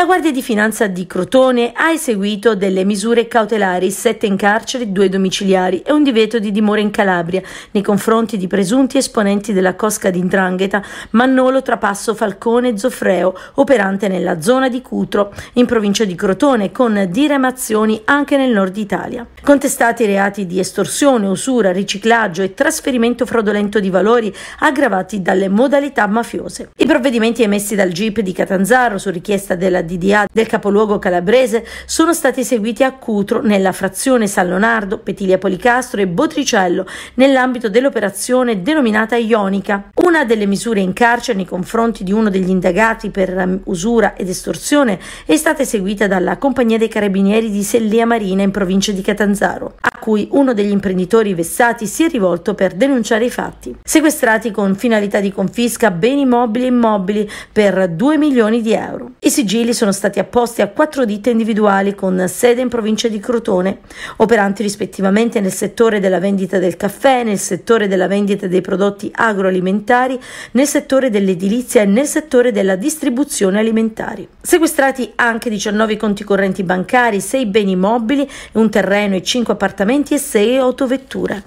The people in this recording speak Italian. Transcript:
La Guardia di Finanza di Crotone ha eseguito delle misure cautelari, sette in carcere, due domiciliari e un divieto di dimora in Calabria nei confronti di presunti esponenti della cosca di Ndrangheta, Mannolo Trapasso Falcone Zofreo, operante nella zona di Cutro, in provincia di Crotone, con diramazioni anche nel nord Italia. Contestati reati di estorsione, usura, riciclaggio e trasferimento fraudolento di valori aggravati dalle modalità mafiose. I provvedimenti emessi dal GIP di Catanzaro su richiesta della DDA del capoluogo calabrese sono stati eseguiti a Cutro nella frazione San Leonardo, Petilia Policastro e Botricello nell'ambito dell'operazione denominata Ionica. Una delle misure in carcere nei confronti di uno degli indagati per usura ed estorsione è stata eseguita dalla Compagnia dei Carabinieri di Sellia Marina in provincia di Catanzaro cui uno degli imprenditori vessati si è rivolto per denunciare i fatti. Sequestrati con finalità di confisca beni mobili e immobili per 2 milioni di euro. I sigilli sono stati apposti a quattro ditte individuali con sede in provincia di Crotone, operanti rispettivamente nel settore della vendita del caffè, nel settore della vendita dei prodotti agroalimentari, nel settore dell'edilizia e nel settore della distribuzione alimentari. Sequestrati anche 19 conti correnti bancari, 6 beni mobili, un terreno e 5 appartamenti 26 sei autovettura.